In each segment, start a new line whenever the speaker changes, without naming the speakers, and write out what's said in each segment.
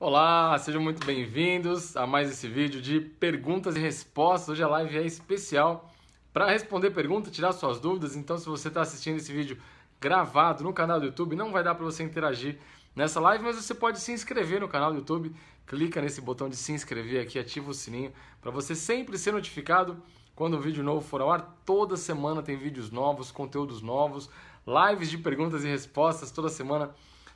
Olá, sejam muito bem-vindos a mais esse vídeo de perguntas e respostas. Hoje a live é especial para responder perguntas, tirar suas dúvidas. Então, se você está assistindo esse vídeo gravado no canal do YouTube, não vai dar para você interagir nessa live, mas você pode se inscrever no canal do YouTube. Clica nesse botão de se inscrever aqui, ativa o sininho para você sempre ser notificado quando o um vídeo novo for ao ar. Toda semana tem vídeos novos, conteúdos novos, lives de perguntas e respostas toda semana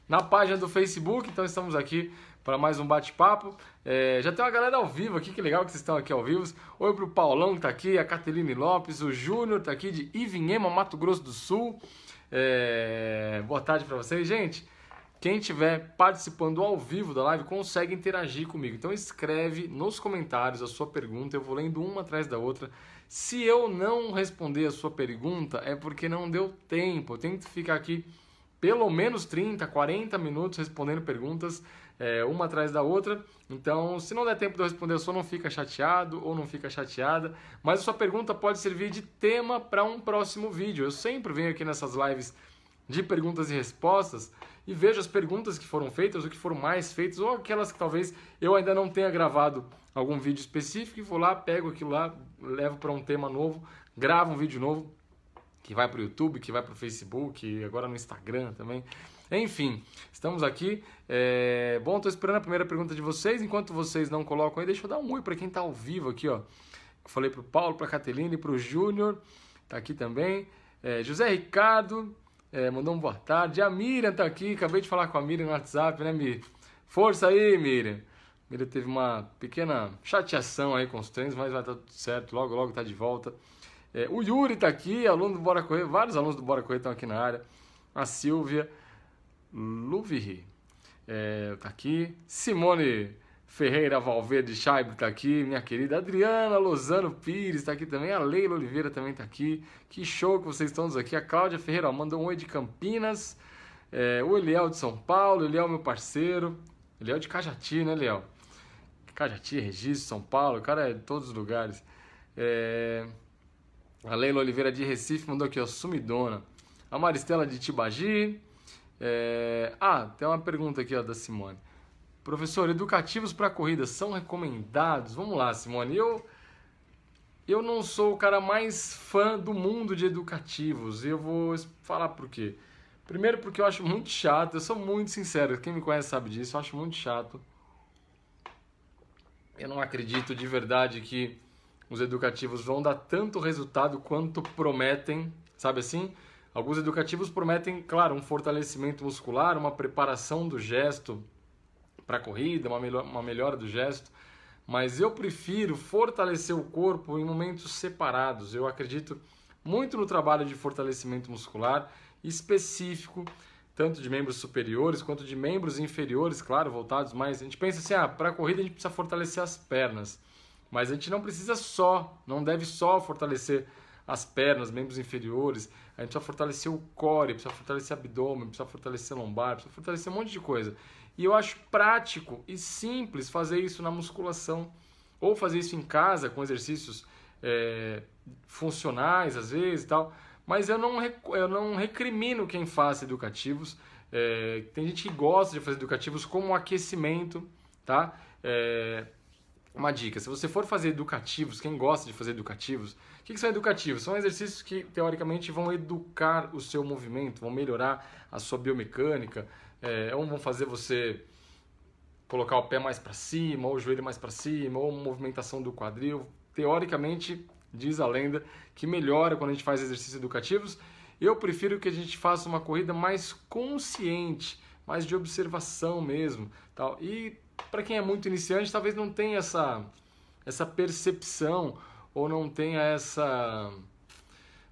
na página do Facebook. Então, estamos aqui para mais um bate-papo. É, já tem uma galera ao vivo aqui, que legal que vocês estão aqui ao vivo. Oi pro Paulão que tá aqui, a Cateline Lopes, o Júnior tá aqui de Ivinhema, Mato Grosso do Sul. É, boa tarde para vocês, gente. Quem estiver participando ao vivo da live consegue interagir comigo. Então escreve nos comentários a sua pergunta, eu vou lendo uma atrás da outra. Se eu não responder a sua pergunta, é porque não deu tempo. Eu tenho que ficar aqui pelo menos 30, 40 minutos respondendo perguntas é, uma atrás da outra. Então, se não der tempo de eu responder, só não fica chateado ou não fica chateada. Mas a sua pergunta pode servir de tema para um próximo vídeo. Eu sempre venho aqui nessas lives de perguntas e respostas e vejo as perguntas que foram feitas, o que foram mais feitas, ou aquelas que talvez eu ainda não tenha gravado algum vídeo específico e vou lá, pego aquilo lá, levo para um tema novo, gravo um vídeo novo que vai para o YouTube, que vai para o Facebook, agora no Instagram também. Enfim, estamos aqui. É... Bom, estou esperando a primeira pergunta de vocês. Enquanto vocês não colocam aí, deixa eu dar um oi para quem está ao vivo aqui, ó. falei para o Paulo, para a Cateline, para o Júnior, está aqui também. É... José Ricardo é, mandou um boa tarde. A Miriam está aqui, acabei de falar com a Miriam no WhatsApp, né, Miriam? Força aí, Miriam! Miriam teve uma pequena chateação aí com os treinos, mas vai estar tá tudo certo, logo, logo está de volta. É, o Yuri está aqui, aluno do Bora Correr, vários alunos do Bora Correr estão aqui na área. A Silvia, Luviri é, tá aqui. Simone Ferreira Valverde Scheibe tá aqui. Minha querida Adriana Lozano Pires tá aqui também. A Leila Oliveira também tá aqui. Que show que vocês estão aqui. A Cláudia Ferreira ó, mandou um oi de Campinas. É, o Eliel de São Paulo. Eliel, meu parceiro. Eliel de Cajati, né, Eliel? Cajati, Regis, São Paulo. O cara é de todos os lugares. É... A Leila Oliveira de Recife mandou aqui, ó, sumidona. A Maristela de Tibagi. É... Ah, tem uma pergunta aqui ó, da Simone. Professor, educativos para corrida são recomendados? Vamos lá, Simone. Eu, eu não sou o cara mais fã do mundo de educativos e eu vou falar por quê. Primeiro, porque eu acho muito chato, eu sou muito sincero, quem me conhece sabe disso, eu acho muito chato. Eu não acredito de verdade que os educativos vão dar tanto resultado quanto prometem, sabe assim? Alguns educativos prometem, claro, um fortalecimento muscular, uma preparação do gesto para a corrida, uma, melhor, uma melhora do gesto, mas eu prefiro fortalecer o corpo em momentos separados. Eu acredito muito no trabalho de fortalecimento muscular específico, tanto de membros superiores quanto de membros inferiores, claro, voltados mais. A gente pensa assim, ah, para a corrida a gente precisa fortalecer as pernas, mas a gente não precisa só, não deve só fortalecer as pernas, membros inferiores, a gente precisa fortalecer o core, precisa fortalecer o abdômen, precisa fortalecer a lombar, precisa fortalecer um monte de coisa. E eu acho prático e simples fazer isso na musculação ou fazer isso em casa com exercícios é, funcionais às vezes tal. Mas eu não, eu não recrimino quem faz educativos. É, tem gente que gosta de fazer educativos como um aquecimento, tá? É, uma dica. Se você for fazer educativos, quem gosta de fazer educativos, o que, que, são educativos? São exercícios que, teoricamente, vão educar o seu movimento, vão melhorar a sua biomecânica, é, ou vão fazer você colocar o pé mais para cima, ou o joelho mais para cima, ou movimentação do quadril. Teoricamente, diz a lenda, que melhora quando a gente faz exercícios educativos. Eu prefiro que a gente faça uma corrida mais consciente, mais de observação mesmo. tal E para quem é muito iniciante, talvez não tenha essa, essa percepção ou não tenha essa,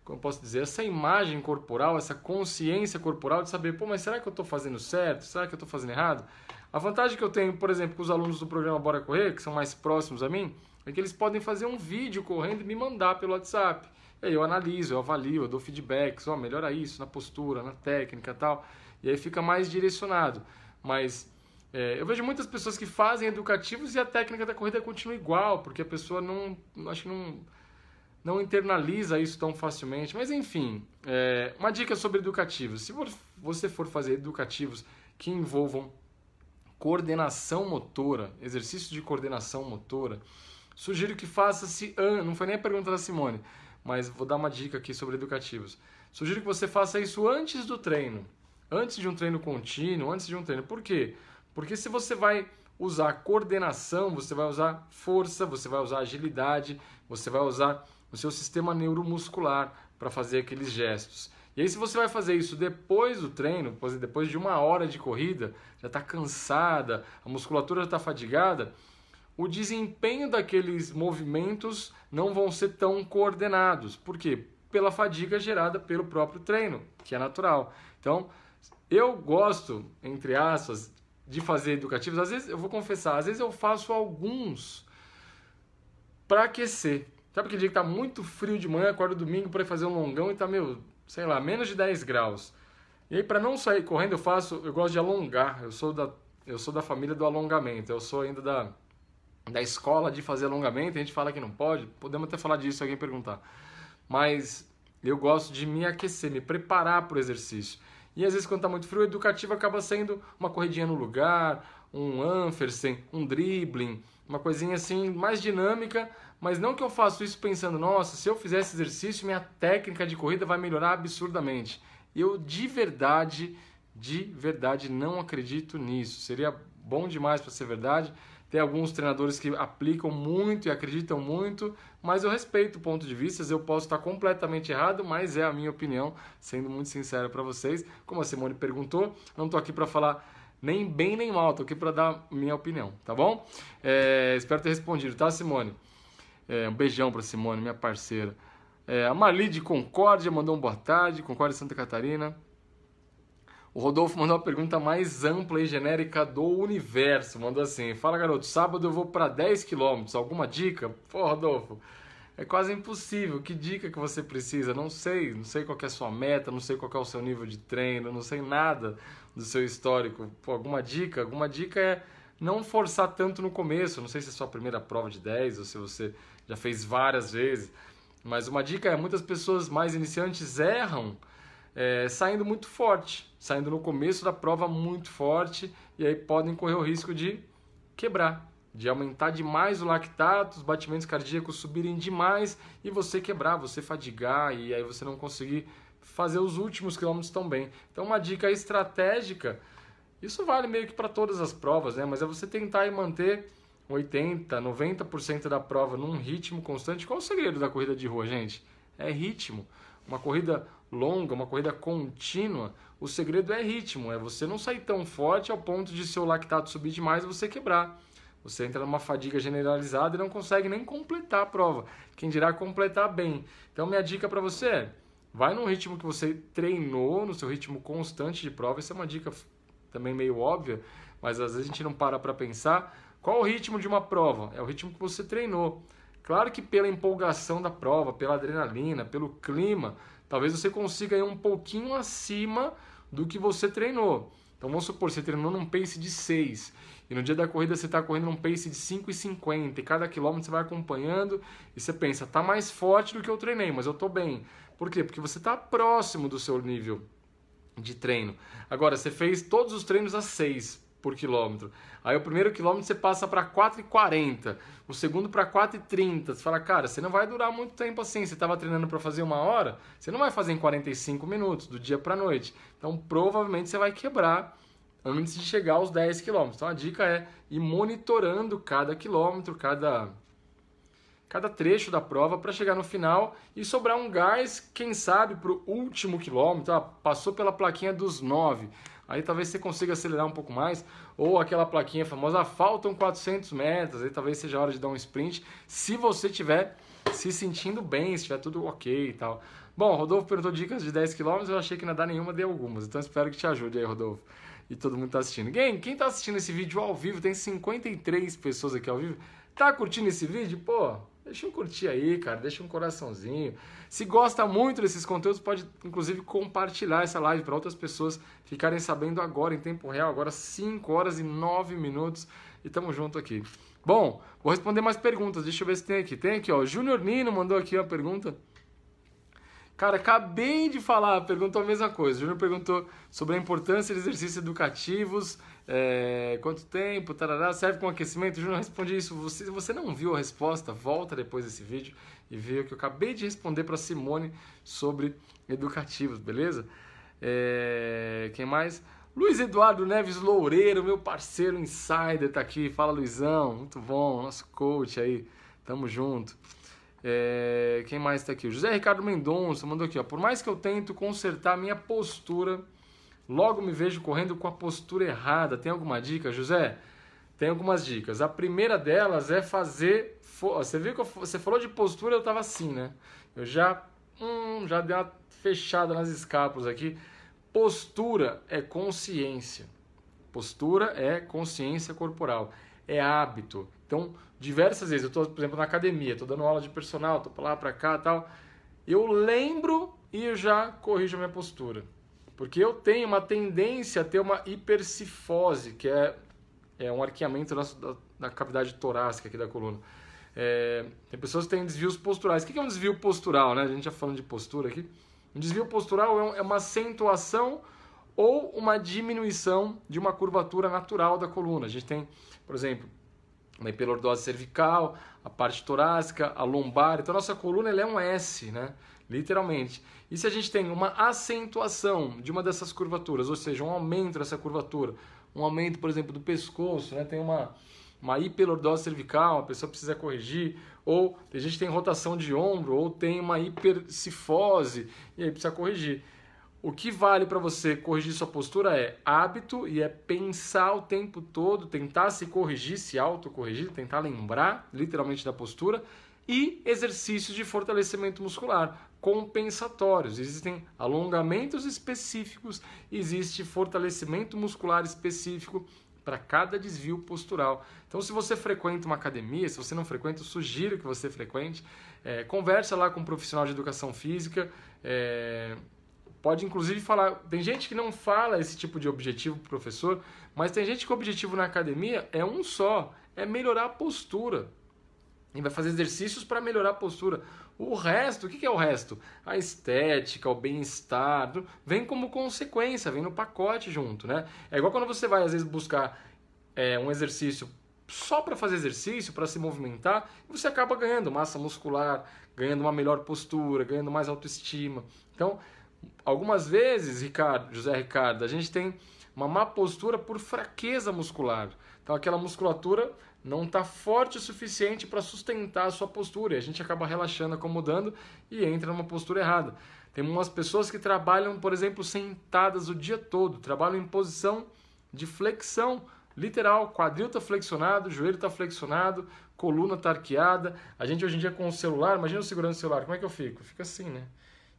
como posso dizer, essa imagem corporal, essa consciência corporal de saber, pô, mas será que eu estou fazendo certo? Será que eu estou fazendo errado? A vantagem que eu tenho, por exemplo, com os alunos do programa Bora Correr, que são mais próximos a mim, é que eles podem fazer um vídeo correndo e me mandar pelo WhatsApp. E aí eu analiso, eu avalio, eu dou feedbacks, ó, melhora isso na postura, na técnica tal. E aí fica mais direcionado. Mas é, eu vejo muitas pessoas que fazem educativos e a técnica da corrida continua igual, porque a pessoa não, acho que não, não internaliza isso tão facilmente. Mas enfim, é, uma dica sobre educativos: se você for fazer educativos que envolvam coordenação motora, exercício de coordenação motora, sugiro que faça-se. não foi nem a pergunta da Simone, mas vou dar uma dica aqui sobre educativos. Sugiro que você faça isso antes do treino, antes de um treino contínuo, antes de um treino. Por quê? Porque se você vai usar coordenação, você vai usar força, você vai usar agilidade, você vai usar o seu sistema neuromuscular para fazer aqueles gestos. E aí, se você vai fazer isso depois do treino, depois de uma hora de corrida, já está cansada, a musculatura já está fadigada, o desempenho daqueles movimentos não vão ser tão coordenados. Por quê? Pela fadiga gerada pelo próprio treino, que é natural. Então, eu gosto, entre aspas, de fazer educativos, às vezes, eu vou confessar, às vezes eu faço alguns para aquecer. Sabe aquele dia que tá muito frio de manhã, acordo domingo para fazer um longão e tá, meu, sei lá, menos de 10 graus. E aí, para não sair correndo, eu faço, eu gosto de alongar. Eu sou da, eu sou da família do alongamento. Eu sou ainda da, da escola de fazer alongamento. A gente fala que não pode. Podemos até falar disso se alguém perguntar. Mas eu gosto de me aquecer, me preparar para o exercício. E às vezes quando está muito frio, o educativo acaba sendo uma corridinha no lugar, um anfersen, um dribbling, uma coisinha assim mais dinâmica, mas não que eu faço isso pensando, nossa, se eu fizer esse exercício, minha técnica de corrida vai melhorar absurdamente. Eu de verdade, de verdade não acredito nisso. Seria bom demais para ser verdade, tem alguns treinadores que aplicam muito e acreditam muito, mas eu respeito o ponto de vista, eu posso estar completamente errado, mas é a minha opinião, sendo muito sincero para vocês. Como a Simone perguntou, não estou aqui para falar nem bem nem mal, estou aqui para dar minha opinião, tá bom? É, espero ter respondido, tá, Simone? É, um beijão para Simone, minha parceira. É, a Marli de Concórdia mandou um boa tarde, Concórdia Santa Catarina. O Rodolfo mandou a pergunta mais ampla e genérica do universo. Mandou assim: Fala garoto, sábado eu vou para 10 km. Alguma dica? Pô, Rodolfo, é quase impossível. Que dica que você precisa? Não sei, não sei qual é a sua meta, não sei qual é o seu nível de treino, não sei nada do seu histórico. Pô, alguma dica? Alguma dica é não forçar tanto no começo. Não sei se é a sua primeira prova de 10 ou se você já fez várias vezes. Mas uma dica é: muitas pessoas mais iniciantes erram é, saindo muito forte, saindo no começo da prova muito forte, e aí podem correr o risco de quebrar, de aumentar demais o lactato, os batimentos cardíacos subirem demais e você quebrar, você fadigar e aí você não conseguir fazer os últimos quilômetros tão bem. Então, uma dica estratégica, isso vale meio que para todas as provas, né? mas é você tentar e manter 80, 90% da prova num ritmo constante. Qual o segredo da corrida de rua, gente? É ritmo uma corrida longa, uma corrida contínua, o segredo é ritmo, é você não sair tão forte ao ponto de seu lactato subir demais e você quebrar. Você entra numa fadiga generalizada e não consegue nem completar a prova. Quem dirá completar bem. Então minha dica para você é: vai no ritmo que você treinou, no seu ritmo constante de prova. Essa é uma dica também meio óbvia, mas às vezes a gente não para para pensar. Qual o ritmo de uma prova? É o ritmo que você treinou. Claro que pela empolgação da prova, pela adrenalina, pelo clima, talvez você consiga ir um pouquinho acima do que você treinou. Então vamos supor, você treinou num pace de 6 e no dia da corrida você está correndo num pace de 5,50 e cada quilômetro você vai acompanhando e você pensa, tá mais forte do que eu treinei, mas eu estou bem. Por quê? Porque você está próximo do seu nível de treino. Agora, você fez todos os treinos a 6 por quilômetro. Aí o primeiro quilômetro você passa para 4,40, o segundo para 4,30. Você fala, cara, você não vai durar muito tempo assim. Você estava treinando para fazer uma hora, você não vai fazer em 45 minutos, do dia para a noite. Então provavelmente você vai quebrar antes de chegar aos 10 quilômetros. Então a dica é ir monitorando cada quilômetro, cada cada trecho da prova para chegar no final e sobrar um gás, quem sabe, para o último quilômetro. Ah, passou pela plaquinha dos 9. Aí talvez você consiga acelerar um pouco mais. Ou aquela plaquinha famosa, faltam 400 metros. Aí talvez seja a hora de dar um sprint. Se você tiver se sentindo bem, se tiver tudo ok e tal. Bom, Rodolfo perguntou dicas de 10 km, eu achei que não ia dar nenhuma, dei algumas. Então espero que te ajude aí, Rodolfo. E todo mundo está assistindo. Quem, quem tá assistindo esse vídeo ao vivo, tem 53 pessoas aqui ao vivo. Tá curtindo esse vídeo? Pô, Deixa um curtir aí, cara, deixa um coraçãozinho. Se gosta muito desses conteúdos, pode inclusive compartilhar essa live para outras pessoas ficarem sabendo agora, em tempo real, agora 5 horas e 9 minutos. E tamo junto aqui. Bom, vou responder mais perguntas. Deixa eu ver se tem aqui. Tem aqui, ó. Júnior Nino mandou aqui uma pergunta. Cara, acabei de falar, perguntou a mesma coisa. O Júnior perguntou sobre a importância de exercícios educativos, é, quanto tempo, tarará, serve com aquecimento? O Júnior responde isso. Você, você não viu a resposta? Volta depois desse vídeo e vê o que eu acabei de responder para Simone sobre educativos, beleza? É, quem mais? Luiz Eduardo Neves Loureiro, meu parceiro insider, tá aqui. Fala, Luizão. Muito bom, nosso coach aí. Tamo junto. É, quem mais está aqui? O José Ricardo Mendonça mandou aqui, ó. Por mais que eu tento consertar minha postura, logo me vejo correndo com a postura errada. Tem alguma dica, José? Tem algumas dicas. A primeira delas é fazer. Você viu que eu, você falou de postura, eu estava assim, né? Eu já, hum, já dei uma fechada nas escápulas aqui. Postura é consciência. Postura é consciência corporal, é hábito. Então, diversas vezes. Eu estou, por exemplo, na academia, estou dando aula de personal, estou para lá, para cá tal. Eu lembro e já corrijo a minha postura. Porque eu tenho uma tendência a ter uma hipercifose, que é, é um arqueamento da, da, da cavidade torácica aqui da coluna. É, tem pessoas que têm desvios posturais. O que é um desvio postural? Né? A gente já tá falando de postura aqui. Um desvio postural é, um, é uma acentuação ou uma diminuição de uma curvatura natural da coluna. A gente tem, por exemplo, uma hiperlordose cervical, a parte torácica, a lombar. Então, a nossa coluna é um S, né? literalmente. E se a gente tem uma acentuação de uma dessas curvaturas, ou seja, um aumento dessa curvatura, um aumento, por exemplo, do pescoço, né? tem uma, uma hiperlordose cervical, a pessoa precisa corrigir, ou a gente tem rotação de ombro, ou tem uma hipercifose, e aí precisa corrigir. O que vale para você corrigir sua postura é hábito e é pensar o tempo todo, tentar se corrigir, se autocorrigir, tentar lembrar literalmente da postura e exercícios de fortalecimento muscular compensatórios. Existem alongamentos específicos, existe fortalecimento muscular específico para cada desvio postural. Então, se você frequenta uma academia, se você não frequenta, eu sugiro que você frequente. É, eh, conversa lá com um profissional de educação física. É, Pode inclusive falar. Tem gente que não fala esse tipo de objetivo pro professor, mas tem gente que o objetivo na academia é um só: é melhorar a postura. E vai fazer exercícios para melhorar a postura. O resto, o que é o resto? A estética, o bem-estar, vem como consequência, vem no pacote junto, né? É igual quando você vai, às vezes, buscar é, um exercício só para fazer exercício, para se movimentar, você acaba ganhando massa muscular, ganhando uma melhor postura, ganhando mais autoestima. Então, Algumas vezes, Ricardo, José Ricardo, a gente tem uma má postura por fraqueza muscular. Então aquela musculatura não está forte o suficiente para sustentar a sua postura. E a gente acaba relaxando, acomodando e entra numa postura errada. Tem umas pessoas que trabalham, por exemplo, sentadas o dia todo, trabalham em posição de flexão literal, quadril está flexionado, joelho está flexionado, coluna está arqueada. A gente hoje em dia com o celular, imagina o celular, como é que eu fico? Fica assim, né?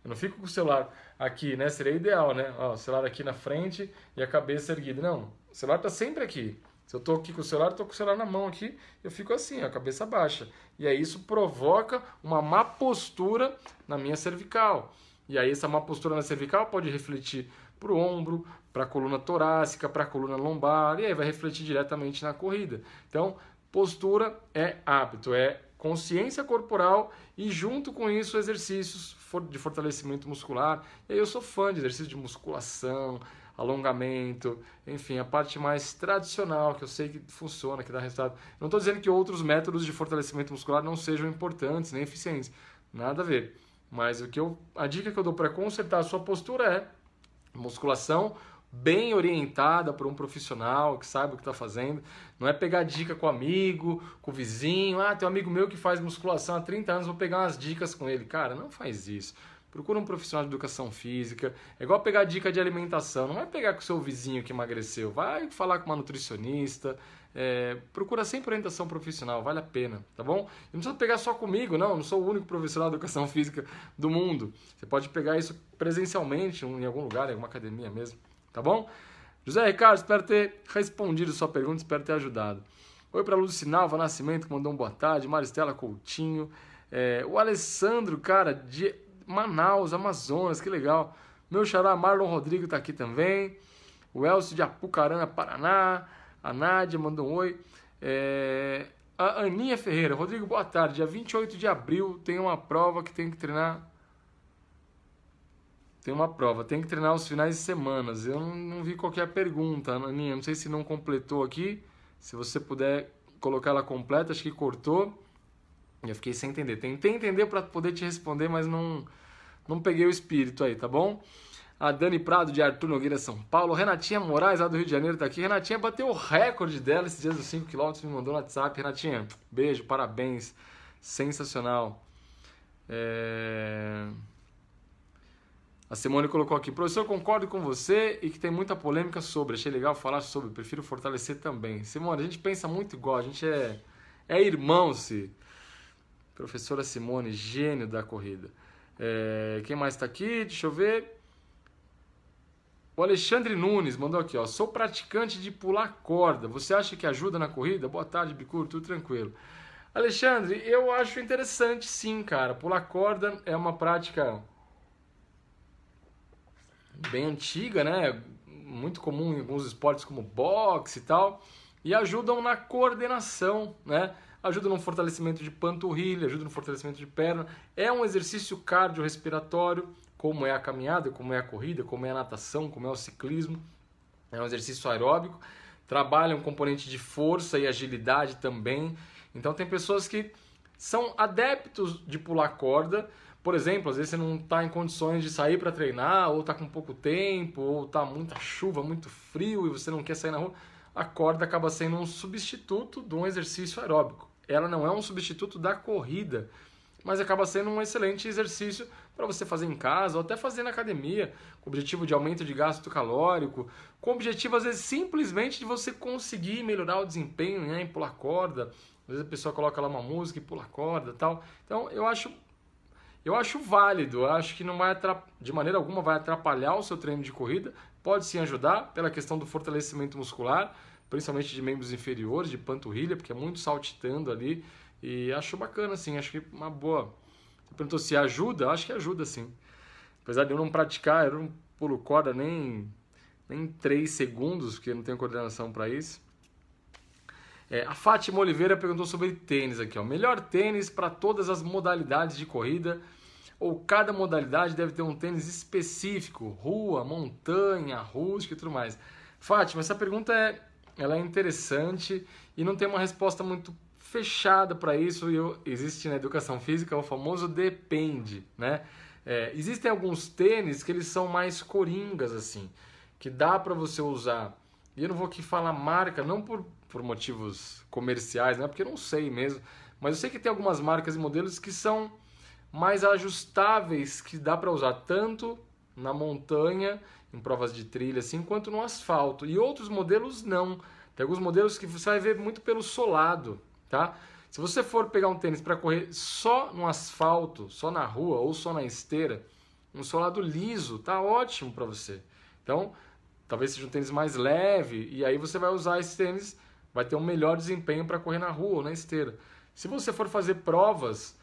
Eu não fico com o celular aqui, né? Seria ideal, né? Ó, o celular aqui na frente e a cabeça erguida. Não, o celular está sempre aqui. Se eu estou aqui com o celular, estou com o celular na mão aqui, eu fico assim, a cabeça baixa. E aí isso provoca uma má postura na minha cervical. E aí essa má postura na cervical pode refletir para o ombro, para a coluna torácica, para a coluna lombar, e aí vai refletir diretamente na corrida. Então, postura é hábito, é consciência corporal e junto com isso exercícios de fortalecimento muscular. E aí eu sou fã de exercícios de musculação, alongamento, enfim, a parte mais tradicional que eu sei que funciona, que dá resultado. Não estou dizendo que outros métodos de fortalecimento muscular não sejam importantes nem eficientes, nada a ver. Mas o que eu, a dica que eu dou para consertar a sua postura é musculação bem orientada por um profissional que sabe o que está fazendo. Não é pegar dica com amigo, com vizinho. Ah, tem um amigo meu que faz musculação há 30 anos, vou pegar umas dicas com ele. Cara, não faz isso. Procura um profissional de educação física. É igual pegar dica de alimentação. Não é pegar com o seu vizinho que emagreceu. Vai falar com uma nutricionista. É, procura sempre orientação profissional, vale a pena, tá bom? E não precisa pegar só comigo, não. Eu não sou o único profissional de educação física do mundo. Você pode pegar isso presencialmente em algum lugar, em alguma academia mesmo. Tá bom? José Ricardo, espero ter respondido sua pergunta, espero ter ajudado. Oi para Lucinalva Nascimento, que mandou um boa tarde. Maristela Coutinho. É, o Alessandro, cara, de Manaus, Amazonas, que legal. Meu xará Marlon Rodrigo tá aqui também. O Elcio de Apucarana, Paraná. A Nádia mandou um oi. É, a Aninha Ferreira. Rodrigo, boa tarde. Dia 28 de abril tem uma prova que tem que treinar tem uma prova, tem que treinar os finais de semanas. Eu não, não vi qualquer é pergunta, Aninha. Não sei se não completou aqui. Se você puder colocar ela completa, acho que cortou. Eu fiquei sem entender. Tentei entender para poder te responder, mas não, não peguei o espírito aí, tá bom? A Dani Prado, de Arthur Nogueira, São Paulo. Renatinha Moraes, lá do Rio de Janeiro, tá aqui. Renatinha bateu o recorde dela esses dias dos 5km, me mandou no WhatsApp. Renatinha, beijo, parabéns. Sensacional. É... A Simone colocou aqui, professor, concordo com você e que tem muita polêmica sobre. Achei legal falar sobre, prefiro fortalecer também. Simone, a gente pensa muito igual, a gente é, é irmão, se. Professora Simone, gênio da corrida. É, quem mais está aqui? Deixa eu ver. O Alexandre Nunes mandou aqui, ó. Sou praticante de pular corda. Você acha que ajuda na corrida? Boa tarde, bicur, tudo tranquilo. Alexandre, eu acho interessante sim, cara. Pular corda é uma prática bem antiga, né? Muito comum em alguns esportes como boxe e tal, e ajudam na coordenação, né? Ajuda no fortalecimento de panturrilha, ajuda no fortalecimento de perna. É um exercício cardiorrespiratório, como é a caminhada, como é a corrida, como é a natação, como é o ciclismo. É um exercício aeróbico. Trabalha um componente de força e agilidade também. Então tem pessoas que são adeptos de pular corda, por exemplo, às vezes você não está em condições de sair para treinar, ou está com pouco tempo, ou está muita chuva, muito frio e você não quer sair na rua. A corda acaba sendo um substituto de um exercício aeróbico. Ela não é um substituto da corrida, mas acaba sendo um excelente exercício para você fazer em casa ou até fazer na academia, com objetivo de aumento de gasto calórico, com objetivo, às vezes, simplesmente de você conseguir melhorar o desempenho né, em pular corda. Às vezes a pessoa coloca lá uma música e pula corda tal. Então, eu acho eu acho válido, eu acho que não vai de maneira alguma vai atrapalhar o seu treino de corrida, pode sim ajudar pela questão do fortalecimento muscular, principalmente de membros inferiores, de panturrilha, porque é muito saltitando ali, e acho bacana sim, acho que uma boa. Você perguntou se ajuda, acho que ajuda sim. Apesar de eu não praticar, eu não pulo corda nem, nem 3 segundos, porque eu não tenho coordenação para isso. É, a Fátima Oliveira perguntou sobre tênis aqui. O Melhor tênis para todas as modalidades de corrida ou cada modalidade deve ter um tênis específico? Rua, montanha, rústica e tudo mais. Fátima, essa pergunta é, ela é interessante e não tem uma resposta muito fechada para isso. E eu, existe na educação física o famoso depende, né? É, existem alguns tênis que eles são mais coringas assim, que dá para você usar. E eu não vou aqui falar marca, não por por motivos comerciais, né? Porque eu não sei mesmo. Mas eu sei que tem algumas marcas e modelos que são mais ajustáveis, que dá para usar tanto na montanha, em provas de trilha, assim, quanto no asfalto. E outros modelos não. Tem alguns modelos que você vai ver muito pelo solado, tá? Se você for pegar um tênis para correr só no asfalto, só na rua ou só na esteira, um solado liso tá ótimo para você. Então, talvez seja um tênis mais leve e aí você vai usar esse tênis vai ter um melhor desempenho para correr na rua ou na esteira. Se você for fazer provas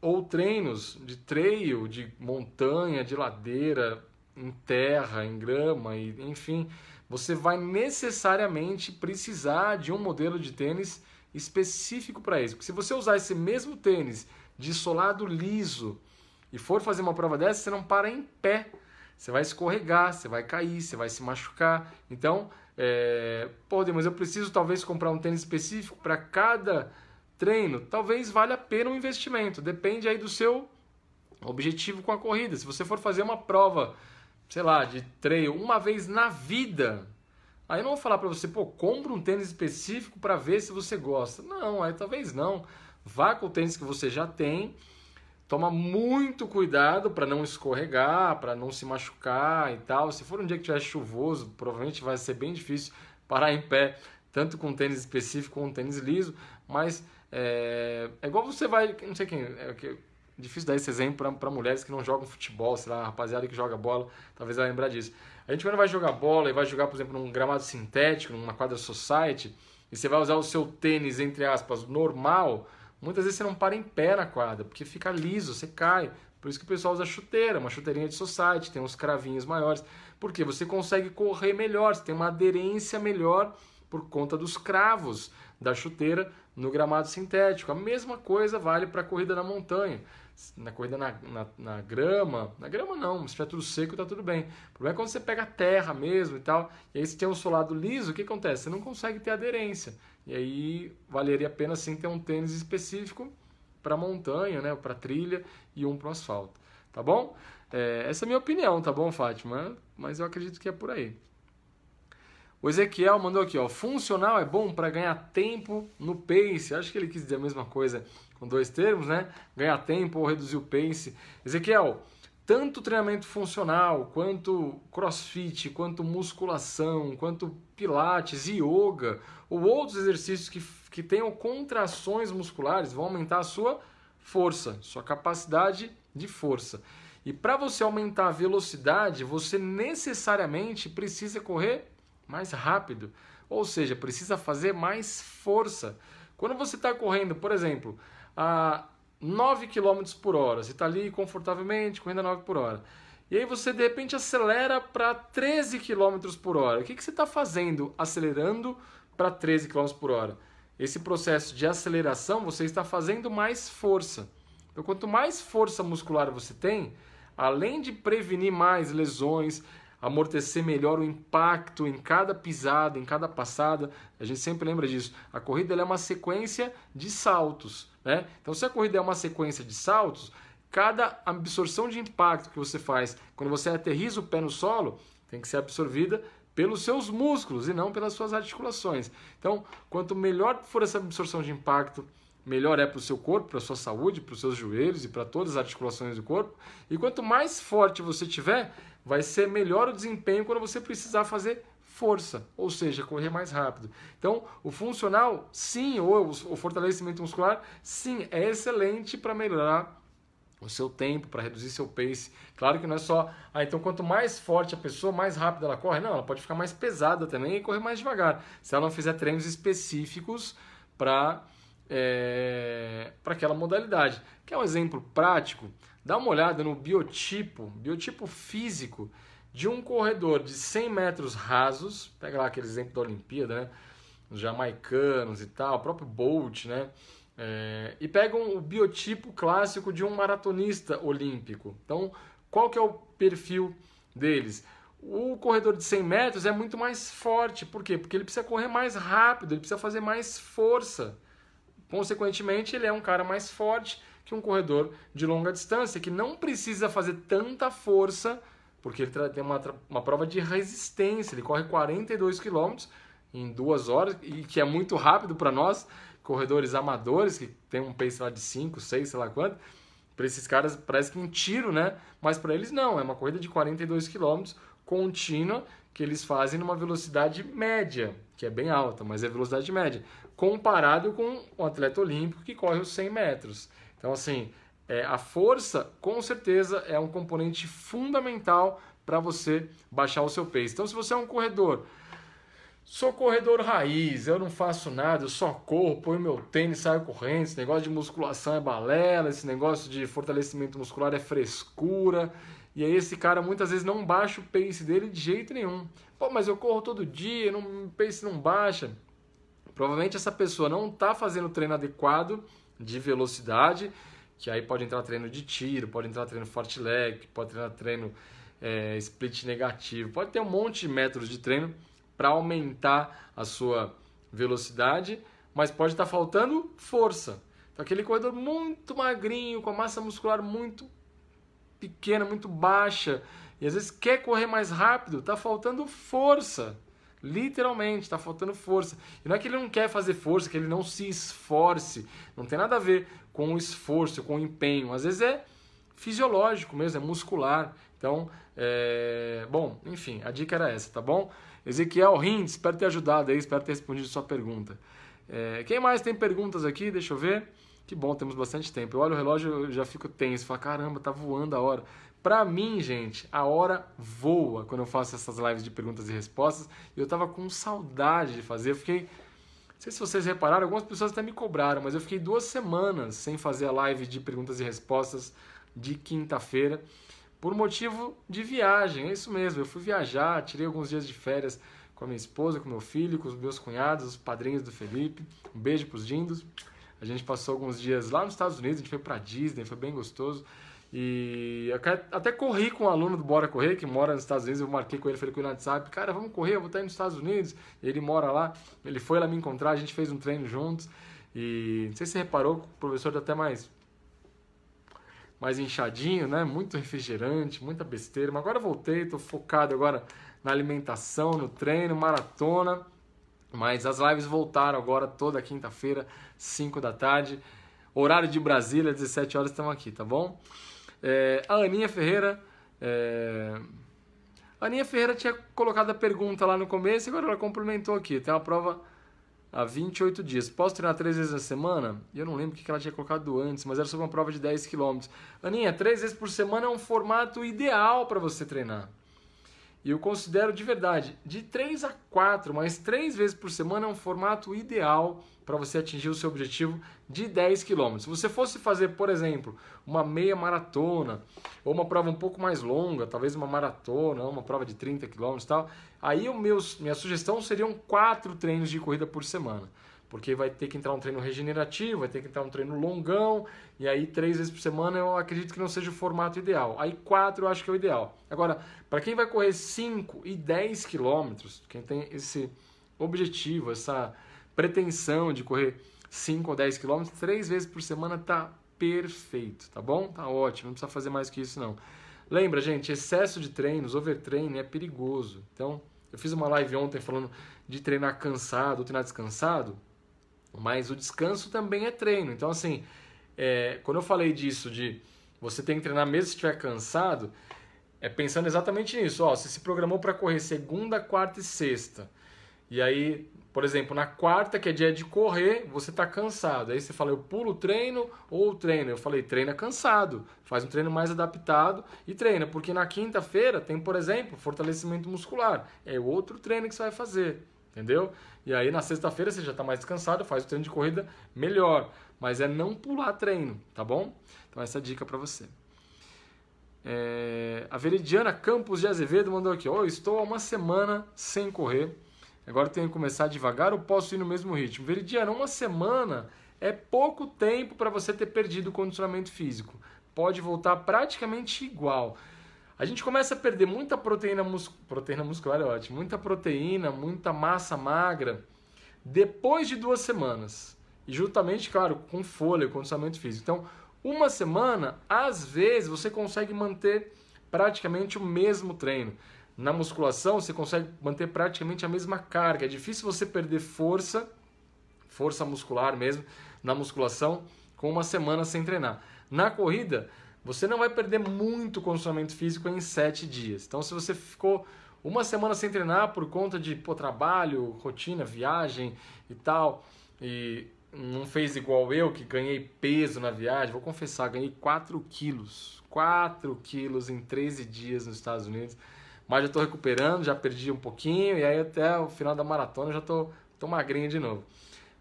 ou treinos de trail, de montanha, de ladeira, em terra, em grama, e, enfim, você vai necessariamente precisar de um modelo de tênis específico para isso. Porque se você usar esse mesmo tênis de solado liso e for fazer uma prova dessa, você não para em pé. Você vai escorregar, você vai cair, você vai se machucar. Então, é, Podem, mas eu preciso talvez comprar um tênis específico para cada treino. Talvez valha a pena um investimento. Depende aí do seu objetivo com a corrida. Se você for fazer uma prova, sei lá, de treino uma vez na vida, aí eu não vou falar para você, pô, compra um tênis específico para ver se você gosta. Não, aí talvez não. Vá com o tênis que você já tem Toma muito cuidado para não escorregar, para não se machucar e tal. Se for um dia que tiver chuvoso, provavelmente vai ser bem difícil parar em pé, tanto com tênis específico como tênis liso. Mas é, é igual você vai, não sei quem, é, difícil dar esse exemplo para mulheres que não jogam futebol, sei lá, rapaziada que joga bola, talvez vai lembrar disso. A gente quando vai jogar bola e vai jogar, por exemplo, num gramado sintético, numa quadra society, e você vai usar o seu tênis, entre aspas, normal, Muitas vezes você não para em pé na quadra, porque fica liso, você cai. Por isso que o pessoal usa chuteira, uma chuteirinha de society, tem uns cravinhos maiores. Porque você consegue correr melhor, você tem uma aderência melhor por conta dos cravos da chuteira no gramado sintético. A mesma coisa vale para a corrida na montanha na corrida na, na, na, grama, na grama não, se estiver tudo seco tá tudo bem. O problema é quando você pega terra mesmo e tal, e aí se tem um solado liso, o que acontece? Você não consegue ter aderência. E aí valeria a pena sim ter um tênis específico para montanha, né, para trilha e um para asfalto, tá bom? É, essa é a minha opinião, tá bom, Fátima? Mas eu acredito que é por aí. O Ezequiel mandou aqui, ó, funcional é bom para ganhar tempo no pace. Acho que ele quis dizer a mesma coisa com dois termos, né? Ganhar tempo ou reduzir o pence. Ezequiel, tanto treinamento funcional, quanto crossfit, quanto musculação, quanto pilates, yoga ou outros exercícios que, que tenham contrações musculares vão aumentar a sua força, sua capacidade de força. E para você aumentar a velocidade, você necessariamente precisa correr mais rápido, ou seja, precisa fazer mais força. Quando você está correndo, por exemplo, a 9 km por hora. Você está ali confortavelmente, correndo a 9 por hora. E aí você de repente acelera para 13 km por hora. O que, que você está fazendo acelerando para 13 km por hora? Esse processo de aceleração você está fazendo mais força. Então, quanto mais força muscular você tem, além de prevenir mais lesões, amortecer melhor o impacto em cada pisada, em cada passada, a gente sempre lembra disso. A corrida é uma sequência de saltos. Né? Então, se a corrida é uma sequência de saltos, cada absorção de impacto que você faz quando você aterriza o pé no solo tem que ser absorvida pelos seus músculos e não pelas suas articulações. Então, quanto melhor for essa absorção de impacto, melhor é para o seu corpo, para a sua saúde, para os seus joelhos e para todas as articulações do corpo. E quanto mais forte você tiver, vai ser melhor o desempenho quando você precisar fazer força, ou seja, correr mais rápido. Então, o funcional, sim, ou o fortalecimento muscular, sim, é excelente para melhorar o seu tempo, para reduzir seu pace. Claro que não é só, ah, então quanto mais forte a pessoa, mais rápida ela corre. Não, ela pode ficar mais pesada também e correr mais devagar, se ela não fizer treinos específicos para é, eh, para aquela modalidade. Quer um exemplo prático? Dá uma olhada no biotipo, biotipo físico de um corredor de 100 metros rasos, pega lá aquele exemplo da Olimpíada, né? Os jamaicanos e tal, o próprio Bolt, né? É, e pegam o biotipo clássico de um maratonista olímpico. Então, qual que é o perfil deles? O corredor de 100 metros é muito mais forte, por quê? Porque ele precisa correr mais rápido, ele precisa fazer mais força. Consequentemente, ele é um cara mais forte que um corredor de longa distância, que não precisa fazer tanta força porque ele tem uma, uma prova de resistência, ele corre 42 km em duas horas, e que é muito rápido para nós, corredores amadores, que tem um pace lá de 5, 6, sei lá quanto, para esses caras parece que um tiro, né? Mas para eles não, é uma corrida de 42 km contínua que eles fazem numa velocidade média, que é bem alta, mas é velocidade média, comparado com o atleta olímpico que corre os 100 metros. Então, assim, é, a força, com certeza, é um componente fundamental para você baixar o seu peso. Então, se você é um corredor, sou corredor raiz, eu não faço nada, eu só corro, ponho meu tênis, saio correndo, esse negócio de musculação é balela, esse negócio de fortalecimento muscular é frescura. E aí esse cara muitas vezes não baixa o pace dele de jeito nenhum. Pô, mas eu corro todo dia, não, o pace não baixa. Provavelmente essa pessoa não está fazendo treino adequado de velocidade que aí pode entrar treino de tiro, pode entrar treino forte leg, pode entrar treino é, split negativo, pode ter um monte de métodos de treino para aumentar a sua velocidade, mas pode estar tá faltando força. Então, aquele corredor muito magrinho, com a massa muscular muito pequena, muito baixa, e às vezes quer correr mais rápido, está faltando força. Literalmente, está faltando força. E não é que ele não quer fazer força, que ele não se esforce. Não tem nada a ver com o esforço, com o empenho. Às vezes é fisiológico mesmo, é muscular. Então, é... bom, enfim, a dica era essa, tá bom? Ezequiel Rind, espero ter ajudado aí, espero ter respondido sua pergunta. É... Quem mais tem perguntas aqui? Deixa eu ver. Que bom, temos bastante tempo. Eu olho o relógio, eu já fico tenso, falo, caramba, tá voando a hora. Para mim, gente, a hora voa quando eu faço essas lives de perguntas e respostas. E eu tava com saudade de fazer. Eu fiquei. Não sei se vocês repararam, algumas pessoas até me cobraram, mas eu fiquei duas semanas sem fazer a live de perguntas e respostas de quinta-feira por motivo de viagem. É isso mesmo, eu fui viajar, tirei alguns dias de férias com a minha esposa, com meu filho, com os meus cunhados, os padrinhos do Felipe. Um beijo para os dindos. A gente passou alguns dias lá nos Estados Unidos, a gente foi para Disney, foi bem gostoso. E até corri com um aluno do Bora Correr, que mora nos Estados Unidos, eu marquei com ele, falei com ele no WhatsApp, cara, vamos correr, eu vou estar indo nos Estados Unidos. Ele mora lá, ele foi lá me encontrar, a gente fez um treino juntos. E não sei se você reparou, o professor tá até mais mais inchadinho, né? Muito refrigerante, muita besteira. Mas agora voltei, tô focado agora na alimentação, no treino, maratona. Mas as lives voltaram agora toda quinta-feira, 5 da tarde. Horário de Brasília, 17 horas estamos aqui, tá bom? É, a Aninha Ferreira. É... A Aninha Ferreira tinha colocado a pergunta lá no começo e agora ela complementou aqui. Tem uma prova há 28 dias. Posso treinar três vezes na semana? Eu não lembro o que ela tinha colocado antes, mas era sobre uma prova de 10 km. Aninha, três vezes por semana é um formato ideal para você treinar. E eu considero de verdade, de 3 a 4, mas 3 vezes por semana é um formato ideal para você atingir o seu objetivo de 10 km. Se você fosse fazer, por exemplo, uma meia maratona ou uma prova um pouco mais longa, talvez uma maratona, uma prova de 30 km e tal, aí o meu, minha sugestão seriam 4 treinos de corrida por semana porque vai ter que entrar um treino regenerativo, vai ter que entrar um treino longão, e aí três vezes por semana eu acredito que não seja o formato ideal. Aí quatro eu acho que é o ideal. Agora, para quem vai correr 5 e 10 quilômetros, quem tem esse objetivo, essa pretensão de correr 5 ou 10 quilômetros, três vezes por semana tá perfeito, tá bom? Tá ótimo, não precisa fazer mais que isso não. Lembra, gente, excesso de treinos, overtraining é perigoso. Então, eu fiz uma live ontem falando de treinar cansado, treinar descansado mas o descanso também é treino. Então, assim, é, quando eu falei disso, de você tem que treinar mesmo se estiver cansado, é pensando exatamente nisso. Ó, você se programou para correr segunda, quarta e sexta. E aí, por exemplo, na quarta, que é dia de correr, você está cansado. Aí você fala, eu pulo o treino ou o treino? Eu falei, treina cansado. Faz um treino mais adaptado e treina. Porque na quinta-feira tem, por exemplo, fortalecimento muscular. É outro treino que você vai fazer entendeu? E aí na sexta-feira você já está mais descansado, faz o treino de corrida melhor, mas é não pular treino, tá bom? Então essa é a dica para você. É... a Veridiana Campos de Azevedo mandou aqui, ó, oh, estou há uma semana sem correr, agora tenho que começar devagar ou posso ir no mesmo ritmo? Veridiana, uma semana é pouco tempo para você ter perdido o condicionamento físico, pode voltar praticamente igual a gente começa a perder muita proteína, mus... proteína muscular, é ótimo, muita proteína, muita massa magra, depois de duas semanas. E justamente, claro, com folha, condicionamento físico. Então, uma semana, às vezes, você consegue manter praticamente o mesmo treino. Na musculação, você consegue manter praticamente a mesma carga. É difícil você perder força, força muscular mesmo, na musculação, com uma semana sem treinar. Na corrida, você não vai perder muito condicionamento físico em 7 dias. Então, se você ficou uma semana sem treinar por conta de pô, trabalho, rotina, viagem e tal, e não fez igual eu, que ganhei peso na viagem, vou confessar, ganhei 4 quilos. 4 quilos em 13 dias nos Estados Unidos. Mas já estou recuperando, já perdi um pouquinho, e aí até o final da maratona eu já estou tô, tô magrinho de novo.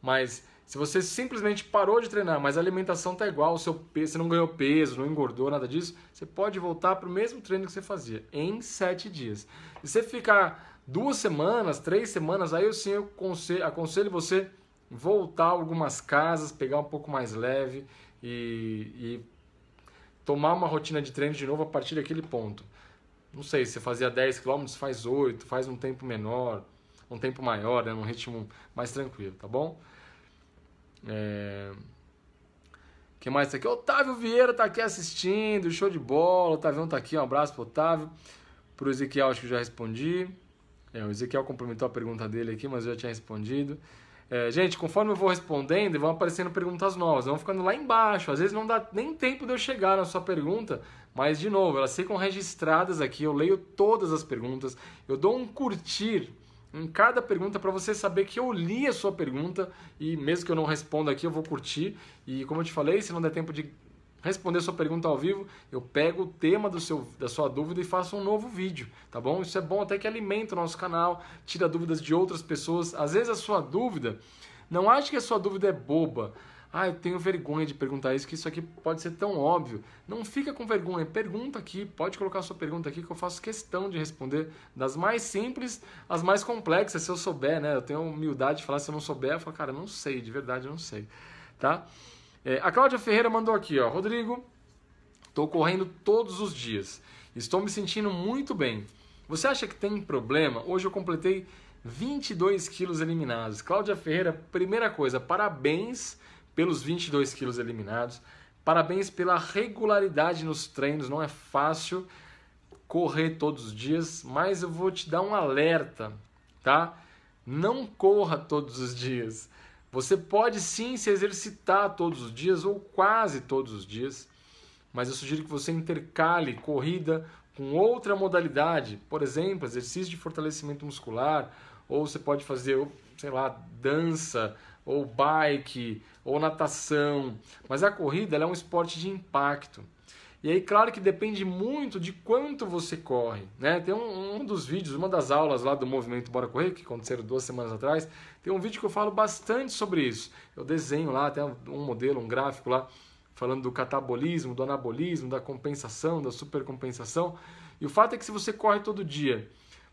Mas se você simplesmente parou de treinar, mas a alimentação tá igual, o seu peso, você não ganhou peso, não engordou, nada disso, você pode voltar para o mesmo treino que você fazia em sete dias. Se você ficar duas semanas, três semanas, aí eu sim eu aconselho, aconselho você voltar algumas casas, pegar um pouco mais leve e, e tomar uma rotina de treino de novo a partir daquele ponto. Não sei, se você fazia 10 km, faz 8, faz um tempo menor, um tempo maior, né, num ritmo mais tranquilo, tá bom? É... Quem mais tá aqui? Otávio Vieira tá aqui assistindo, show de bola. Otávio tá aqui, um abraço pro Otávio. Pro Ezequiel, acho que já respondi. É, o Ezequiel complementou a pergunta dele aqui, mas eu já tinha respondido. É, gente, conforme eu vou respondendo, vão aparecendo perguntas novas, vão ficando lá embaixo. Às vezes não dá nem tempo de eu chegar na sua pergunta, mas de novo, elas ficam registradas aqui. Eu leio todas as perguntas, eu dou um curtir em cada pergunta para você saber que eu li a sua pergunta e mesmo que eu não responda aqui, eu vou curtir. E como eu te falei, se não der tempo de responder a sua pergunta ao vivo, eu pego o tema do seu, da sua dúvida e faço um novo vídeo, tá bom? Isso é bom até que alimenta o nosso canal, tira dúvidas de outras pessoas. Às vezes a sua dúvida, não acha que a sua dúvida é boba, ah, eu tenho vergonha de perguntar isso, que isso aqui pode ser tão óbvio. Não fica com vergonha, pergunta aqui, pode colocar sua pergunta aqui que eu faço questão de responder, das mais simples às mais complexas, se eu souber, né? Eu tenho humildade de falar, se eu não souber, eu falo, cara, não sei, de verdade eu não sei, tá? É, a Cláudia Ferreira mandou aqui, ó, Rodrigo, estou correndo todos os dias, estou me sentindo muito bem. Você acha que tem problema? Hoje eu completei 22 quilos eliminados. Cláudia Ferreira, primeira coisa, parabéns pelos 22 quilos eliminados. Parabéns pela regularidade nos treinos, não é fácil correr todos os dias, mas eu vou te dar um alerta, tá? Não corra todos os dias. Você pode sim se exercitar todos os dias ou quase todos os dias, mas eu sugiro que você intercale corrida com outra modalidade, por exemplo, exercício de fortalecimento muscular, ou você pode fazer, sei lá, dança ou bike, ou natação. Mas a corrida é um esporte de impacto. E aí, claro que depende muito de quanto você corre. Né? Tem um, um, dos vídeos, uma das aulas lá do Movimento Bora Correr, que aconteceram duas semanas atrás, tem um vídeo que eu falo bastante sobre isso. Eu desenho lá, tem um modelo, um gráfico lá, falando do catabolismo, do anabolismo, da compensação, da supercompensação. E o fato é que se você corre todo dia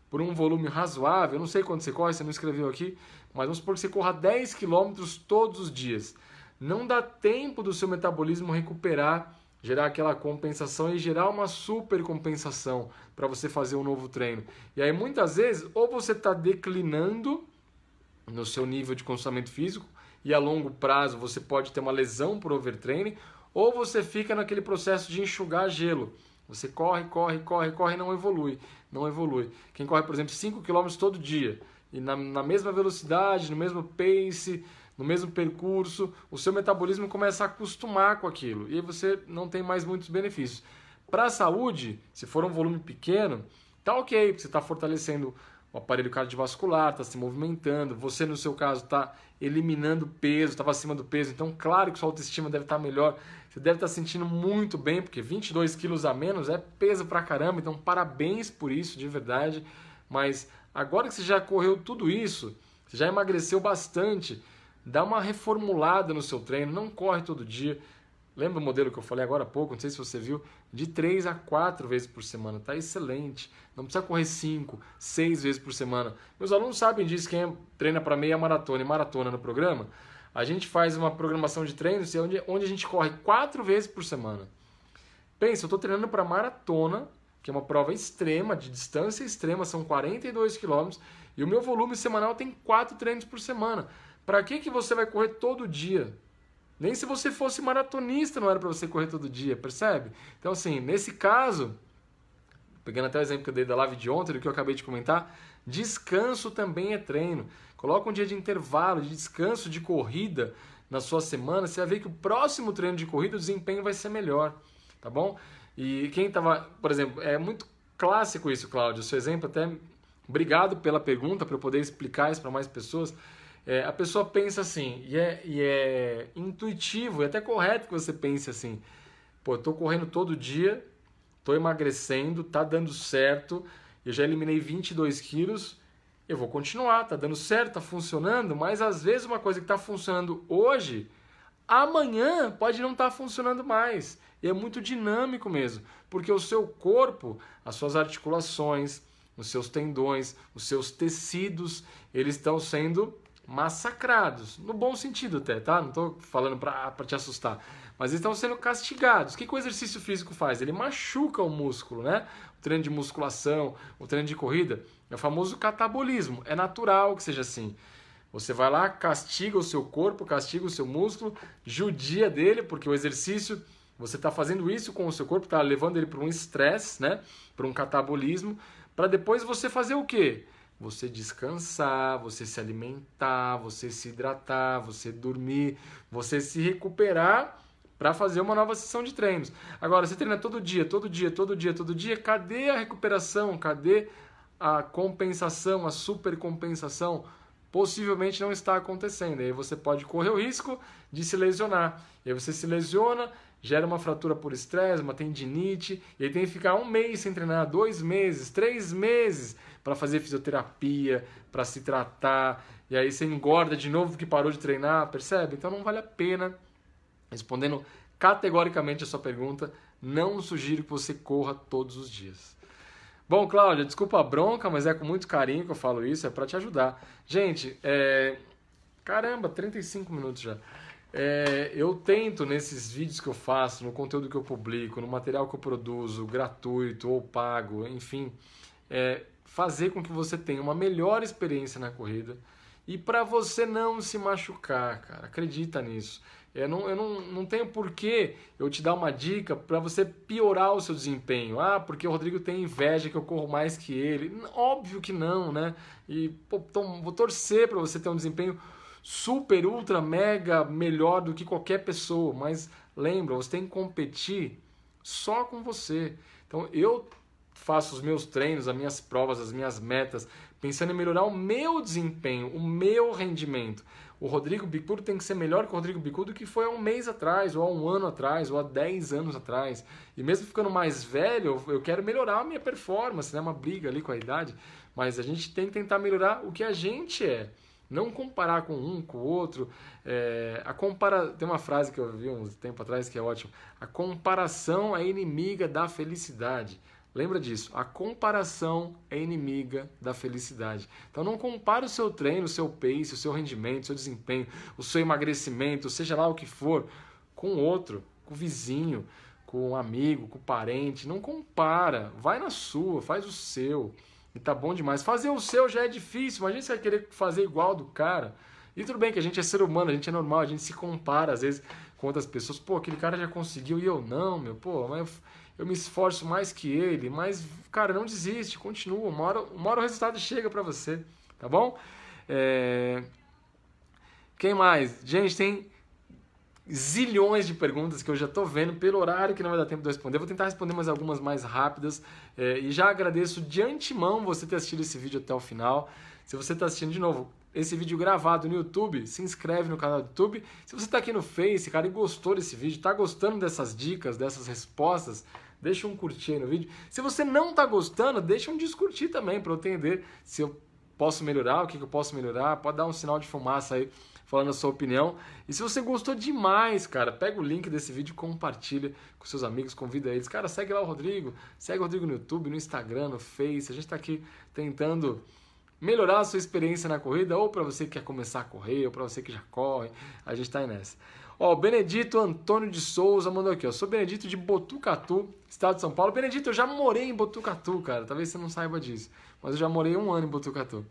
por um volume razoável, eu não sei quando você corre, você não escreveu aqui, mas vamos supor que você corra 10 km todos os dias. Não dá tempo do seu metabolismo recuperar, gerar aquela compensação e gerar uma supercompensação para você fazer um novo treino. E aí muitas vezes, ou você está declinando no seu nível de condicionamento físico, e a longo prazo você pode ter uma lesão por overtraining, ou você fica naquele processo de enxugar gelo. Você corre, corre, corre, corre e não evolui não evolui. Quem corre, por exemplo, 5 km todo dia e na, na mesma velocidade, no mesmo pace, no mesmo percurso, o seu metabolismo começa a acostumar com aquilo e aí você não tem mais muitos benefícios. Para a saúde, se for um volume pequeno, tá ok, porque você está fortalecendo o aparelho cardiovascular está se movimentando, você no seu caso está eliminando peso, estava acima do peso, então claro que sua autoestima deve estar tá melhor, você deve estar tá sentindo muito bem, porque 22 quilos a menos é peso pra caramba, então parabéns por isso, de verdade, mas agora que você já correu tudo isso, você já emagreceu bastante, dá uma reformulada no seu treino, não corre todo dia, Lembra o modelo que eu falei agora há pouco? Não sei se você viu. De 3 a 4 vezes por semana. Está excelente. Não precisa correr 5, 6 vezes por semana. Meus alunos sabem disso. Quem é, treina para meia maratona e maratona no programa, a gente faz uma programação de treinos onde, a gente corre 4 vezes por semana. Pensa, eu estou treinando para maratona, que é uma prova extrema, de distância extrema, são 42 quilômetros, e o meu volume semanal tem 4 treinos por semana. Para que, que você vai correr todo dia? Nem se você fosse maratonista não era para você correr todo dia, percebe? Então, assim, nesse caso, pegando até o exemplo que eu dei da live de ontem, do que eu acabei de comentar, descanso também é treino. Coloca um dia de intervalo, de descanso, de corrida na sua semana, você vai ver que o próximo treino de corrida o desempenho vai ser melhor, tá bom? E quem tava, por exemplo, é muito clássico isso, Cláudio, seu exemplo até... Obrigado pela pergunta, para eu poder explicar isso para mais pessoas. É, a pessoa pensa assim, e é, e é intuitivo, e é até correto que você pense assim: pô, eu tô correndo todo dia, tô emagrecendo, tá dando certo, eu já eliminei 22 quilos, eu vou continuar, tá dando certo, tá funcionando, mas às vezes uma coisa que tá funcionando hoje, amanhã pode não estar tá funcionando mais. E é muito dinâmico mesmo, porque o seu corpo, as suas articulações, os seus tendões, os seus tecidos, eles estão sendo massacrados, no bom sentido até, tá? Não estou falando para te assustar, mas eles estão sendo castigados. O que, que o exercício físico faz? Ele machuca o músculo, né? O treino de musculação, o treino de corrida, é o famoso catabolismo. É natural que seja assim. Você vai lá, castiga o seu corpo, castiga o seu músculo, judia dele, porque o exercício, você está fazendo isso com o seu corpo, está levando ele para um estresse, né? Para um catabolismo, para depois você fazer o quê? você descansar, você se alimentar, você se hidratar, você dormir, você se recuperar para fazer uma nova sessão de treinos. Agora, você treina todo dia, todo dia, todo dia, todo dia, cadê a recuperação? Cadê a compensação, a supercompensação? Possivelmente não está acontecendo. Aí você pode correr o risco de se lesionar. E aí você se lesiona, gera uma fratura por estresse, uma tendinite, e aí tem que ficar um mês sem treinar, dois meses, três meses, para fazer fisioterapia, para se tratar, e aí você engorda de novo que parou de treinar, percebe? Então não vale a pena. Respondendo categoricamente a sua pergunta, não sugiro que você corra todos os dias. Bom, Cláudia, desculpa a bronca, mas é com muito carinho que eu falo isso, é para te ajudar. Gente, é... caramba, 35 minutos já. É, eu tento nesses vídeos que eu faço, no conteúdo que eu publico, no material que eu produzo, gratuito ou pago, enfim, é, fazer com que você tenha uma melhor experiência na corrida e para você não se machucar, cara. Acredita nisso. Eu não, eu não, não tenho porquê eu te dar uma dica para você piorar o seu desempenho. Ah, porque o Rodrigo tem inveja que eu corro mais que ele. Óbvio que não, né? E pô, então, vou torcer para você ter um desempenho super, ultra, mega melhor do que qualquer pessoa. Mas lembra, você tem que competir só com você. Então eu faço os meus treinos, as minhas provas, as minhas metas, pensando em melhorar o meu desempenho, o meu rendimento. O Rodrigo Bicudo tem que ser melhor que o Rodrigo Bicudo que foi há um mês atrás, ou há um ano atrás, ou há 10 anos atrás. E mesmo ficando mais velho, eu quero melhorar a minha performance, né? Uma briga ali com a idade. Mas a gente tem que tentar melhorar o que a gente é. Não comparar com um, com o outro. É, a compara... Tem uma frase que eu vi um tempo atrás que é ótimo. A comparação é inimiga da felicidade. Lembra disso, a comparação é inimiga da felicidade. Então não compare o seu treino, o seu pace, o seu rendimento, o seu desempenho, o seu emagrecimento, seja lá o que for, com outro, com o vizinho, com o amigo, com o parente. Não compara, vai na sua, faz o seu. E tá bom demais. Fazer o seu já é difícil, imagina você vai querer fazer igual do cara. E tudo bem que a gente é ser humano, a gente é normal, a gente se compara às vezes com outras pessoas. Pô, aquele cara já conseguiu e eu não, meu. Pô, mas eu eu me esforço mais que ele, mas, cara, não desiste, continua, uma hora, uma hora o resultado chega para você, tá bom? É... Quem mais? Gente, tem zilhões de perguntas que eu já estou vendo pelo horário que não vai dar tempo de eu responder. Eu vou tentar responder mais algumas mais rápidas é, e já agradeço de antemão você ter assistido esse vídeo até o final. Se você está assistindo de novo esse vídeo gravado no YouTube, se inscreve no canal do YouTube. Se você está aqui no Face, cara, e gostou desse vídeo, está gostando dessas dicas, dessas respostas, deixa um curtir no vídeo. Se você não está gostando, deixa um descurtir também para eu entender se eu posso melhorar, o que, que eu posso melhorar. Pode dar um sinal de fumaça aí falando a sua opinião. E se você gostou demais, cara, pega o link desse vídeo, compartilha com seus amigos, convida eles. Cara, segue lá o Rodrigo, segue o Rodrigo no YouTube, no Instagram, no Face. A gente está aqui tentando melhorar a sua experiência na corrida, ou para você que quer começar a correr, ou para você que já corre. A gente está nessa. Ó, o Benedito Antônio de Souza mandou aqui, ó. Sou Benedito de Botucatu, estado de São Paulo. Benedito, eu já morei em Botucatu, cara. Talvez você não saiba disso. Mas eu já morei um ano em Botucatu.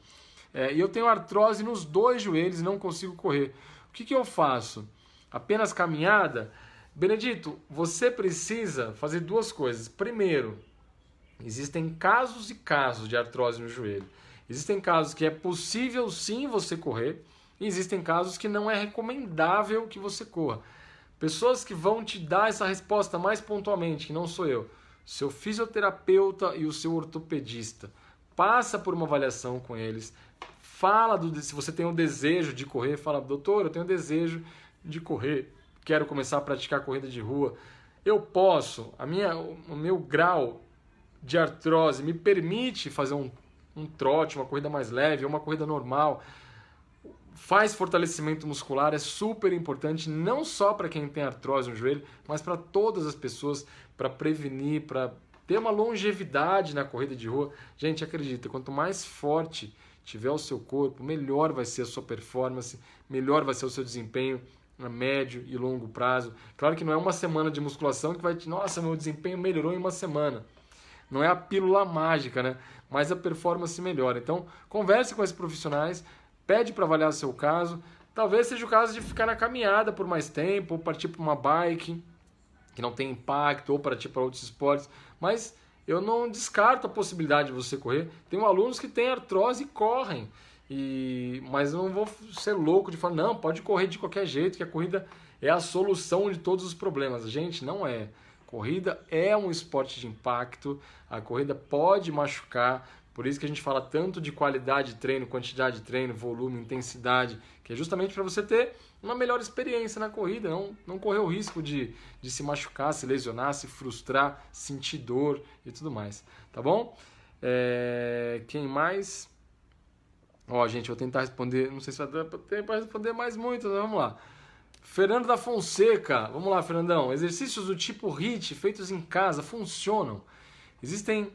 É, e eu tenho artrose nos dois joelhos e não consigo correr. O que, que eu faço? Apenas caminhada? Benedito, você precisa fazer duas coisas. Primeiro, existem casos e casos de artrose no joelho. Existem casos que é possível sim você correr existem casos que não é recomendável que você corra. Pessoas que vão te dar essa resposta mais pontualmente, que não sou eu, seu fisioterapeuta e o seu ortopedista. Passa por uma avaliação com eles. Fala do, se você tem um desejo de correr, fala, doutor, eu tenho um desejo de correr, quero começar a praticar corrida de rua. Eu posso, a minha, o meu grau de artrose me permite fazer um, um trote, uma corrida mais leve, uma corrida normal Faz fortalecimento muscular, é super importante, não só para quem tem artrose no joelho, mas para todas as pessoas, para prevenir, para ter uma longevidade na corrida de rua. Gente, acredita, quanto mais forte tiver o seu corpo, melhor vai ser a sua performance, melhor vai ser o seu desempenho a médio e longo prazo. Claro que não é uma semana de musculação que vai te, nossa, meu desempenho melhorou em uma semana. Não é a pílula mágica, né? Mas a performance melhora. Então, converse com esses profissionais, pede para avaliar seu caso. Talvez seja o caso de ficar na caminhada por mais tempo, ou partir para uma bike que não tem impacto, ou partir para outros esportes. Mas eu não descarto a possibilidade de você correr. Tem alunos que têm artrose e correm. E, mas eu não vou ser louco de falar, não, pode correr de qualquer jeito, que a corrida é a solução de todos os problemas. Gente, não é. Corrida é um esporte de impacto, a corrida pode machucar, por isso que a gente fala tanto de qualidade de treino, quantidade de treino, volume, intensidade, que é justamente para você ter uma melhor experiência na corrida, não, não correr o risco de, de se machucar, se lesionar, se frustrar, sentir dor e tudo mais, tá bom? É, quem mais? Ó, gente, vou tentar responder, não sei se vai dar tempo para responder mais muito, mas vamos lá. Fernando da Fonseca, vamos lá, Fernandão. Exercícios do tipo HIT feitos em casa funcionam. Existem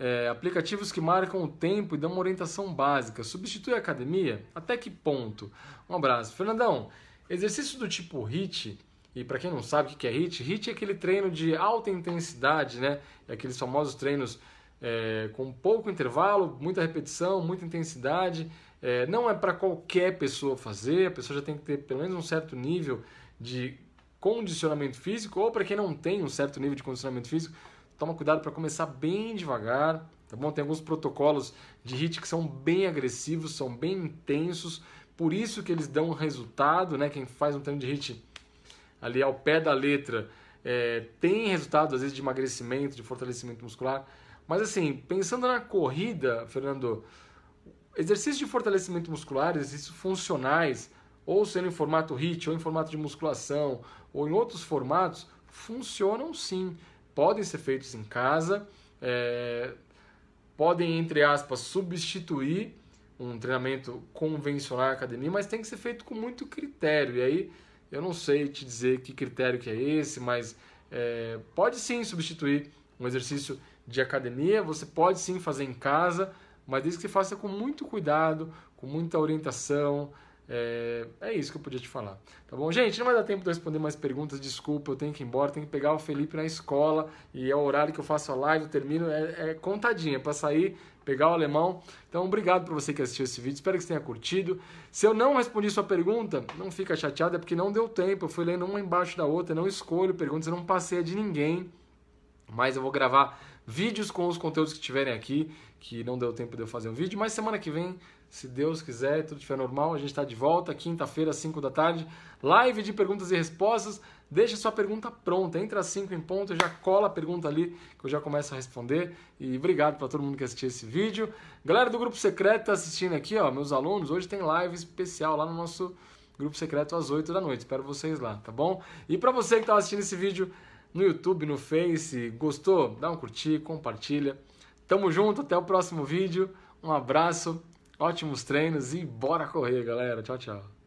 é, aplicativos que marcam o tempo e dão uma orientação básica. Substitui a academia? Até que ponto? Um abraço. Fernandão, exercício do tipo HIIT, e para quem não sabe o que é HIIT, HIIT é aquele treino de alta intensidade, né? É aqueles famosos treinos é, com pouco intervalo, muita repetição, muita intensidade. É, não é para qualquer pessoa fazer, a pessoa já tem que ter pelo menos um certo nível de condicionamento físico, ou para quem não tem um certo nível de condicionamento físico, toma cuidado para começar bem devagar, tá bom? Tem alguns protocolos de HIT que são bem agressivos, são bem intensos, por isso que eles dão resultado, né? Quem faz um treino de HIT ali ao pé da letra é, tem resultado, às vezes, de emagrecimento, de fortalecimento muscular. Mas assim, pensando na corrida, Fernando, exercícios de fortalecimento muscular, exercícios funcionais, ou sendo em formato HIIT, ou em formato de musculação, ou em outros formatos, funcionam sim podem ser feitos em casa, é, podem, entre aspas, substituir um treinamento convencional na academia, mas tem que ser feito com muito critério. E aí, eu não sei te dizer que critério que é esse, mas é, pode sim substituir um exercício de academia, você pode sim fazer em casa, mas desde que faça com muito cuidado, com muita orientação, é, é, isso que eu podia te falar. Tá bom? Gente, não vai dar tempo de eu responder mais perguntas. Desculpa, eu tenho que ir embora, tenho que pegar o Felipe na escola e é o horário que eu faço a live, eu termino. É, é contadinha para sair, pegar o alemão. Então, obrigado para você que assistiu esse vídeo. Espero que você tenha curtido. Se eu não respondi sua pergunta, não fica chateado, é porque não deu tempo. Eu fui lendo uma embaixo da outra, não escolho perguntas, eu não passei de ninguém. Mas eu vou gravar vídeos com os conteúdos que tiverem aqui, que não deu tempo de eu fazer um vídeo, mas semana que vem se Deus quiser, tudo estiver normal, a gente está de volta quinta-feira, 5 da tarde. Live de perguntas e respostas. Deixa sua pergunta pronta. Entra às 5 em ponto, já cola a pergunta ali que eu já começo a responder. E obrigado para todo mundo que assistiu esse vídeo. Galera do grupo secreto tá assistindo aqui, ó, meus alunos, hoje tem live especial lá no nosso grupo secreto às 8 da noite. Espero vocês lá, tá bom? E para você que estava tá assistindo esse vídeo no YouTube, no Face, gostou? Dá um curtir, compartilha. Tamo junto, até o próximo vídeo. Um abraço ótimos treinos e bora correr, galera. Tchau, tchau.